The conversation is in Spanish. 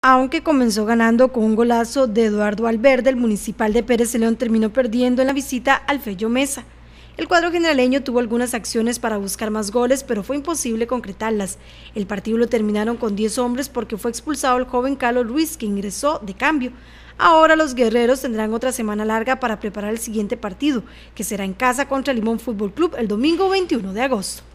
Aunque comenzó ganando con un golazo de Eduardo Alverde, el municipal de Pérez León terminó perdiendo en la visita al Fello Mesa. El cuadro generaleño tuvo algunas acciones para buscar más goles, pero fue imposible concretarlas. El partido lo terminaron con 10 hombres porque fue expulsado el joven Carlos Ruiz, que ingresó de cambio. Ahora los guerreros tendrán otra semana larga para preparar el siguiente partido, que será en casa contra Limón Fútbol Club el domingo 21 de agosto.